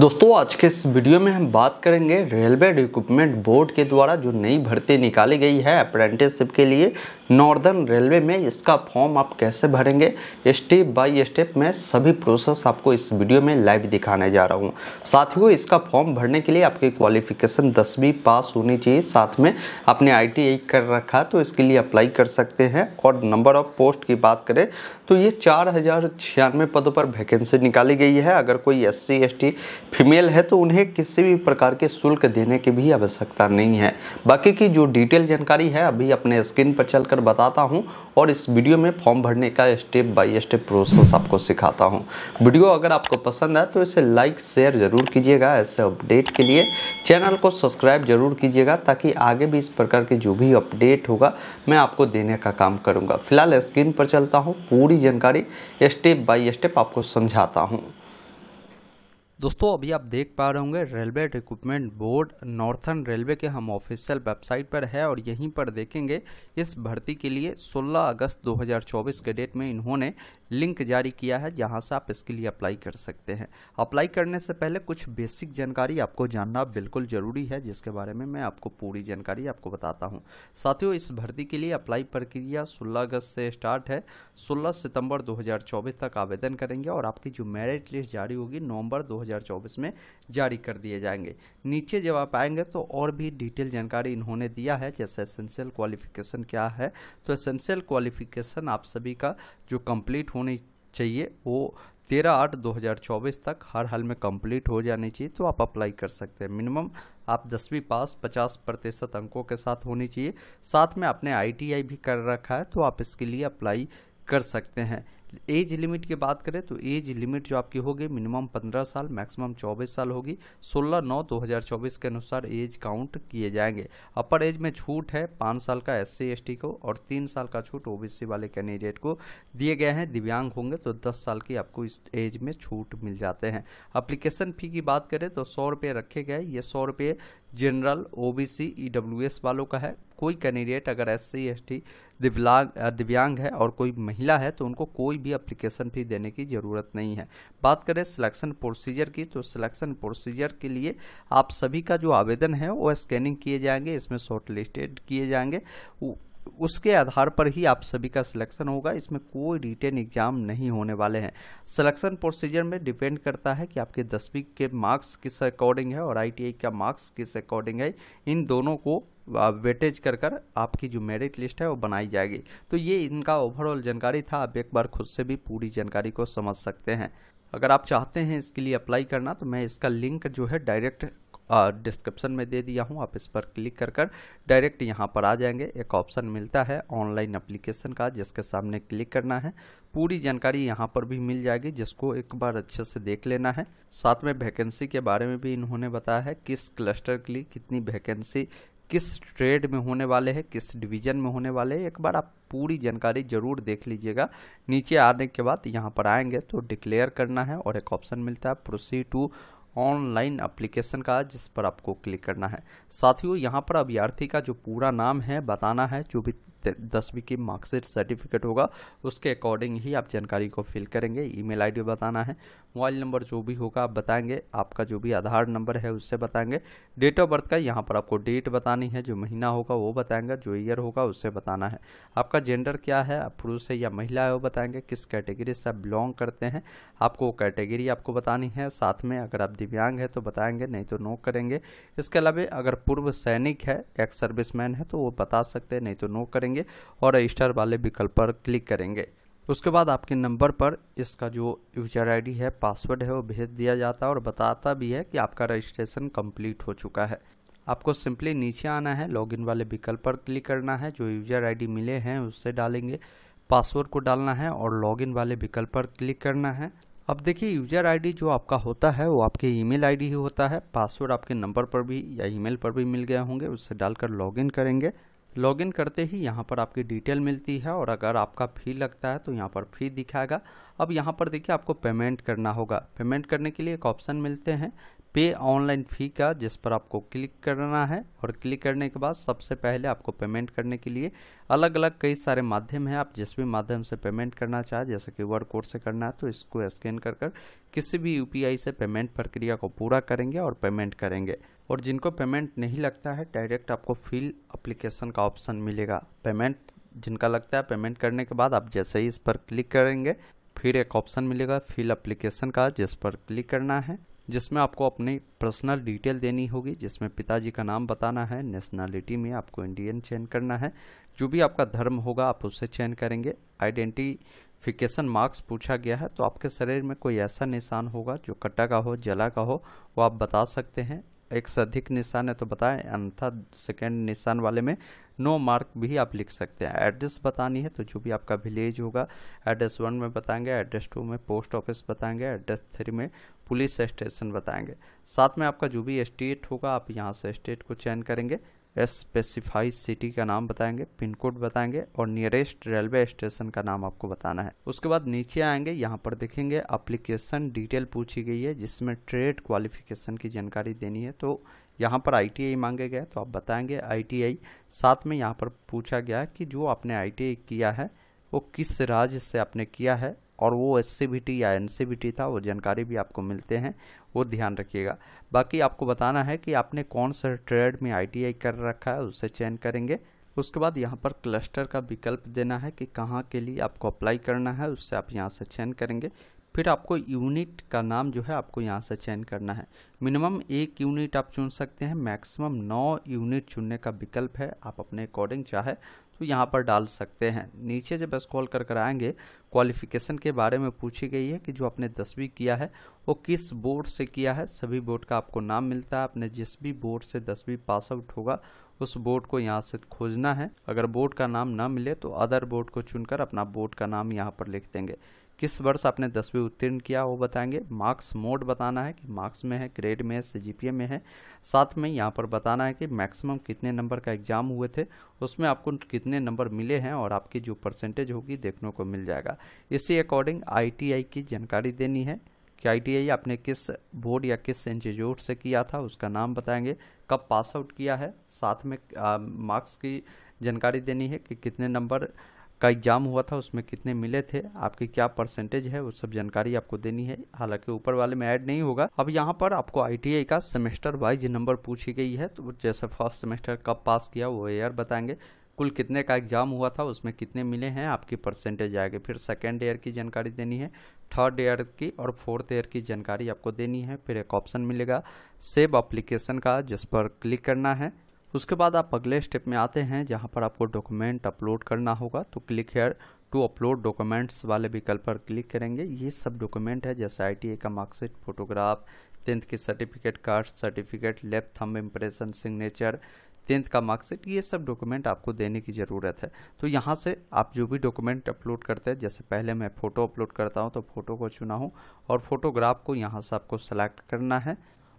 दोस्तों आज के इस वीडियो में हम बात करेंगे रेलवे रिक्रूटमेंट बोर्ड के द्वारा जो नई भर्ती निकाली गई है अप्रेंटिसशिप के लिए नॉर्दर्न रेलवे में इसका फॉर्म आप कैसे भरेंगे स्टेप बाय स्टेप मैं सभी प्रोसेस आपको इस वीडियो में लाइव दिखाने जा रहा हूँ साथ ही इसका फॉर्म भरने के लिए आपकी क्वालिफिकेशन दसवीं पास होनी चाहिए साथ में आपने आई e कर रखा तो इसके लिए अप्लाई कर सकते हैं और नंबर ऑफ पोस्ट की बात करें तो ये चार पदों पर वैकेंसी निकाली गई है अगर कोई एस सी फीमेल है तो उन्हें किसी भी प्रकार के शुल्क देने की भी आवश्यकता नहीं है बाकी की जो डिटेल जानकारी है अभी अपने स्क्रीन पर चलकर बताता हूँ और इस वीडियो में फॉर्म भरने का स्टेप बाय स्टेप प्रोसेस आपको सिखाता हूँ वीडियो अगर आपको पसंद आए तो इसे लाइक शेयर ज़रूर कीजिएगा ऐसे अपडेट के लिए चैनल को सब्सक्राइब जरूर कीजिएगा ताकि आगे भी इस प्रकार के जो भी अपडेट होगा मैं आपको देने का काम करूँगा फिलहाल स्क्रीन पर चलता हूँ पूरी जानकारी स्टेप बाई स्टेप आपको समझाता हूँ दोस्तों अभी आप देख पा रहे होंगे railway recruitment board northern railway के हम ऑफिशियल वेबसाइट पर है और यहीं पर देखेंगे इस भर्ती के लिए 16 अगस्त 2024 के डेट में इन्होंने लिंक जारी किया है जहां से आप इसके लिए अप्लाई कर सकते हैं अप्लाई करने से पहले कुछ बेसिक जानकारी आपको जानना बिल्कुल ज़रूरी है जिसके बारे में मैं आपको पूरी जानकारी आपको बताता हूं साथियों इस भर्ती के लिए अप्लाई प्रक्रिया 16 अगस्त से स्टार्ट है 16 सितंबर 2024 तक आवेदन करेंगे और आपकी जो मेरिट लिस्ट जारी होगी नवम्बर दो में जारी कर दिए जाएंगे नीचे जब आप आएंगे तो और भी डिटेल जानकारी इन्होंने दिया है जैसे एसेंशियल क्वालिफिकेशन क्या है तो एसेंशियल क्वालिफिकेशन आप सभी का जो कंप्लीट होनी चाहिए वो तेरह आठ दो हज़ार चौबीस तक हर हाल में कंप्लीट हो जानी चाहिए तो आप अप्लाई कर सकते हैं मिनिमम आप दसवीं पास पचास प्रतिशत अंकों के साथ होनी चाहिए साथ में आपने आईटीआई भी कर रखा है तो आप इसके लिए अप्लाई कर सकते हैं एज लिमिट की बात करें तो एज लिमिट जो आपकी होगी मिनिमम पंद्रह साल मैक्सिमम चौबीस साल होगी सोलह नौ दो हज़ार चौबीस के अनुसार एज काउंट किए जाएंगे अपर एज में छूट है पाँच साल का एस सी को और तीन साल का छूट ओबीसी वाले कैंडिडेट को दिए गए हैं दिव्यांग होंगे तो दस साल की आपको इस एज में छूट मिल जाते हैं अप्लीकेशन फ़ी की बात करें तो सौ रुपये रखे गए ये सौ रुपये जनरल ओबीसी ईडब्ल्यूएस वालों का है कोई कैंडिडेट अगर एस सी एस टी दिव्यांग दिव्यांग है और कोई महिला है तो उनको कोई भी अप्लीकेशन फी देने की ज़रूरत नहीं है बात करें सिलेक्शन प्रोसीजर की तो सिलेक्शन प्रोसीजर के लिए आप सभी का जो आवेदन है वो स्कैनिंग किए जाएंगे इसमें शॉर्ट लिस्टेड किए जाएंगे उसके आधार पर ही आप सभी का सिलेक्शन होगा इसमें कोई रिटेन एग्जाम नहीं होने वाले हैं सिलेक्शन प्रोसीजर में डिपेंड करता है कि आपके दसवीं के मार्क्स किस अकॉर्डिंग है और आईटीआई का मार्क्स किस अकॉर्डिंग है इन दोनों को वेटेज कर कर आपकी जो मेरिट लिस्ट है वो बनाई जाएगी तो ये इनका ओवरऑल जानकारी था आप एक बार खुद से भी पूरी जानकारी को समझ सकते हैं अगर आप चाहते हैं इसके लिए अप्लाई करना तो मैं इसका लिंक जो है डायरेक्ट डिस्क्रिप्शन में दे दिया हूँ आप इस पर क्लिक कर कर डायरेक्ट यहाँ पर आ जाएंगे एक ऑप्शन मिलता है ऑनलाइन अप्लीकेशन का जिसके सामने क्लिक करना है पूरी जानकारी यहाँ पर भी मिल जाएगी जिसको एक बार अच्छे से देख लेना है साथ में वैकेंसी के बारे में भी इन्होंने बताया है किस क्लस्टर के लिए कितनी वैकेंसी किस ट्रेड में होने वाले हैं किस डिवीज़न में होने वाले हैं एक बार आप पूरी जानकारी ज़रूर देख लीजिएगा नीचे आने के बाद यहाँ पर आएंगे तो डिक्लेयर करना है और एक ऑप्शन मिलता है प्रोसीड टू ऑनलाइन अप्लीकेशन का जिस पर आपको क्लिक करना है साथियों यहाँ पर अभ्यर्थी का जो पूरा नाम है बताना है जो भी दसवीं की मार्कशीट सर्टिफिकेट होगा उसके अकॉर्डिंग ही आप जानकारी को फिल करेंगे ईमेल आईडी बताना है मोबाइल नंबर जो भी होगा आप बताएंगे आपका जो भी आधार नंबर है उससे बताएंगे डेट ऑफ बर्थ का यहाँ पर आपको डेट बतानी है जो महीना होगा वो बताएंगे जो ईयर होगा उससे बताना है आपका जेंडर क्या है आप पुरुष है या महिला है वो बताएंगे किस कैटेगरी से आप बिलोंग करते हैं आपको कैटेगरी आपको बतानी है साथ में अगर आप दिव्यांग है तो बताएंगे नहीं तो नो करेंगे इसके अलावा अगर पूर्व सैनिक है एक्स सर्विसमैन है तो वो बता सकते हैं नहीं तो नो करेंगे और रजिस्टर वाले विकल्प पर क्लिक करेंगे उसके बाद आपके नंबर पर इसका जो यूजर आईडी है पासवर्ड है वो भेज दिया जाता है और बताता भी है कि आपका रजिस्ट्रेशन कंप्लीट हो चुका है आपको सिंपली नीचे आना है लॉगिन वाले विकल्प पर क्लिक करना है जो यूजर आईडी मिले हैं उससे डालेंगे पासवर्ड को डालना है और लॉगिन वाले विकल्प पर क्लिक करना है अब देखिए यूजर आईडी जो आपका होता है वो आपके ईमेल आईडी ही होता है पासवर्ड आपके नंबर पर भी या ईमेल पर भी मिल गए होंगे उससे डालकर लॉगिन करेंगे लॉगिन करते ही यहाँ पर आपकी डिटेल मिलती है और अगर आपका फ़ी लगता है तो यहाँ पर फ़ी दिखाएगा अब यहाँ पर देखिए आपको पेमेंट करना होगा पेमेंट करने के लिए एक ऑप्शन मिलते हैं पे ऑनलाइन फ़ी का जिस पर आपको क्लिक करना है और क्लिक करने के बाद सबसे पहले आपको पेमेंट करने के लिए अलग अलग कई सारे माध्यम हैं आप जिस भी माध्यम से पेमेंट करना चाहें जैसे कि वर्ड कोड से करना है तो इसको स्कैन कर कर किसी भी यूपीआई से पेमेंट प्रक्रिया को पूरा करेंगे और पेमेंट करेंगे और जिनको पेमेंट नहीं लगता है डायरेक्ट आपको फिल अप्लीकेशन का ऑप्शन मिलेगा पेमेंट जिनका लगता है पेमेंट करने के बाद आप जैसे ही इस पर क्लिक करेंगे फिर एक ऑप्शन मिलेगा फिल अप्लीकेशन का जिस पर क्लिक करना है जिसमें आपको अपने पर्सनल डिटेल देनी होगी जिसमें पिताजी का नाम बताना है नेशनलिटी में आपको इंडियन चयन करना है जो भी आपका धर्म होगा आप उससे चयन करेंगे आइडेंटिफिकेशन मार्क्स पूछा गया है तो आपके शरीर में कोई ऐसा निशान होगा जो कट्टा का हो जला का हो वो आप बता सकते हैं एक से अधिक निशान है तो बताएं अन्यथा सेकेंड निशान वाले में नो मार्क भी आप लिख सकते हैं एड्रेस बतानी है तो जो भी आपका विलेज होगा एड्रेस वन में बताएंगे एड्रेस टू में पोस्ट ऑफिस बताएंगे एड्रेस थ्री में पुलिस स्टेशन बताएंगे साथ में आपका जो भी स्टेट होगा आप यहाँ से स्टेट को चयन करेंगे स्पेसिफाइड सिटी का नाम बताएंगे पिन कोड बताएंगे और नियरेस्ट रेलवे स्टेशन का नाम आपको बताना है उसके बाद नीचे आएंगे यहाँ पर देखेंगे अप्लीकेशन डिटेल पूछी गई है जिसमें ट्रेड क्वालिफिकेशन की जानकारी देनी है तो यहाँ पर आईटीआई मांगे गए तो आप बताएंगे आईटीआई साथ में यहाँ पर पूछा गया कि जो आपने आईटीआई किया है वो किस राज्य से आपने किया है और वो एस या एन था वो जानकारी भी आपको मिलते हैं वो ध्यान रखिएगा बाकी आपको बताना है कि आपने कौन सा ट्रेड में आई कर रखा है उसे चयन करेंगे उसके बाद यहाँ पर क्लस्टर का विकल्प देना है कि कहाँ के लिए आपको अप्लाई करना है उससे आप यहाँ से चयन करेंगे फिर आपको यूनिट का नाम जो है आपको यहाँ से चयन करना है मिनिमम एक यूनिट आप चुन सकते हैं मैक्सिमम नौ यूनिट चुनने का विकल्प है आप अपने अकॉर्डिंग चाहे तो यहाँ पर डाल सकते हैं नीचे जब कॉल कर कर आएंगे क्वालिफिकेशन के बारे में पूछी गई है कि जो आपने दसवीं किया है वो किस बोर्ड से किया है सभी बोर्ड का आपको नाम मिलता है आपने जिस भी बोर्ड से दसवीं पास आउट होगा उस बोर्ड को यहाँ से खोजना है अगर बोर्ड का नाम ना मिले तो अदर बोर्ड को चुनकर अपना बोर्ड का नाम यहाँ पर लिख देंगे किस वर्ष आपने दसवीं उत्तीर्ण किया वो बताएंगे मार्क्स मोड बताना है कि मार्क्स में है ग्रेड में है सीजीपीए में है साथ में यहाँ पर बताना है कि मैक्सिमम कितने नंबर का एग्जाम हुए थे उसमें आपको कितने नंबर मिले हैं और आपकी जो परसेंटेज होगी देखने को मिल जाएगा इसी अकॉर्डिंग आईटीआई की जानकारी देनी है कि आई आपने किस बोर्ड या किस इंस्टीट्यूट से किया था उसका नाम बताएंगे कब पास आउट किया है साथ में मार्क्स की जानकारी देनी है कि कितने नंबर का एग्ज़ाम हुआ था उसमें कितने मिले थे आपकी क्या परसेंटेज है वो सब जानकारी आपको देनी है हालांकि ऊपर वाले में ऐड नहीं होगा अब यहाँ पर आपको आईटीआई का सेमेस्टर वाइज नंबर पूछी गई है तो जैसे फर्स्ट सेमेस्टर कब पास किया वो एयर बताएंगे कुल कितने का एग्ज़ाम हुआ था उसमें कितने मिले हैं आपकी परसेंटेज आएगी फिर सेकेंड ईयर की जानकारी देनी है थर्ड ईयर की और फोर्थ ईयर की जानकारी आपको देनी है फिर एक ऑप्शन मिलेगा सेव अप्लीकेशन का जिस पर क्लिक करना है उसके बाद आप अगले स्टेप में आते हैं जहाँ पर आपको डॉक्यूमेंट अपलोड करना होगा तो click here to upload documents वाले विकल्प पर क्लिक करेंगे ये सब डॉक्यूमेंट है जैसे आई का मार्कशीट फोटोग्राफ टेंथ की certificate caste certificate left thumb impression signature tenth का मार्कशीट ये सब डॉक्यूमेंट आपको देने की ज़रूरत है तो यहाँ से आप जो भी डॉक्यूमेंट अपलोड करते हैं जैसे पहले मैं फ़ोटो अपलोड करता हूँ तो फ़ोटो को चुना हूँ और फोटोग्राफ को यहाँ से आपको सेलेक्ट करना है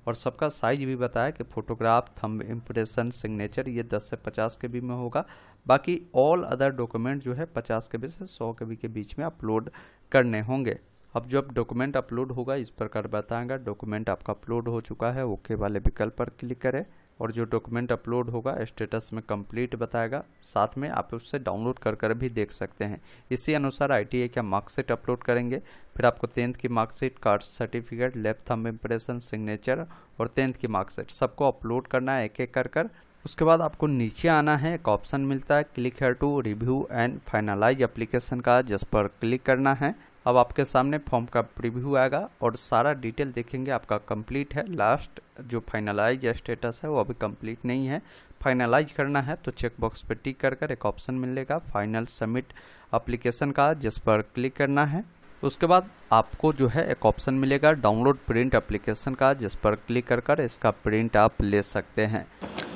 और सबका साइज भी बताया कि फोटोग्राफ थम इम्प्रेशन सिग्नेचर ये 10 से 50 के बी में होगा बाकी ऑल अदर डॉक्यूमेंट जो है 50 के बी से 100 के बी के बीच में अपलोड करने होंगे अब जब डॉक्यूमेंट अपलोड होगा इस प्रकार बताएंगा डॉक्यूमेंट आपका अपलोड हो चुका है ओके वाले विकल्प पर क्लिक करें और जो डॉक्यूमेंट अपलोड होगा स्टेटस में कंप्लीट बताएगा साथ में आप उससे डाउनलोड कर कर भी देख सकते हैं इसी अनुसार आई का मार्कशीट अपलोड करेंगे फिर आपको टेंथ की marksheet card certificate left thumb impression signature और टेंथ की मार्कशीट सबको अपलोड करना है एक एक कर कर उसके बाद आपको नीचे आना है एक ऑप्शन मिलता है click here to review and finalise application का जिस पर क्लिक करना है अब आपके सामने फॉर्म का प्रीव्यू आएगा और सारा डिटेल देखेंगे आपका कंप्लीट है लास्ट जो फाइनलाइज स्टेटस है वो अभी कंप्लीट नहीं है फाइनलाइज करना है तो चेकबॉक्स पर टिक कर कर एक ऑप्शन मिलेगा फाइनल सबमिट अप्लीकेशन का जिस पर क्लिक करना है उसके बाद आपको जो है एक ऑप्शन मिलेगा डाउनलोड प्रिंट अप्लीकेशन का जिस पर क्लिक कर कर इसका प्रिंट आप ले सकते हैं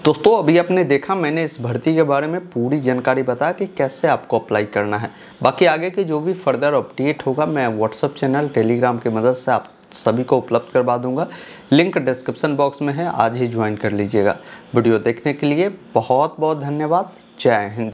दोस्तों अभी आपने देखा मैंने इस भर्ती के बारे में पूरी जानकारी बताया कि कैसे आपको अप्लाई करना है बाकी आगे के जो भी फर्दर अपडेट होगा मैं व्हाट्सअप चैनल टेलीग्राम की मदद से आप सभी को उपलब्ध करवा दूंगा लिंक डिस्क्रिप्शन बॉक्स में है आज ही ज्वाइन कर लीजिएगा वीडियो देखने के लिए बहुत बहुत धन्यवाद जय हिंद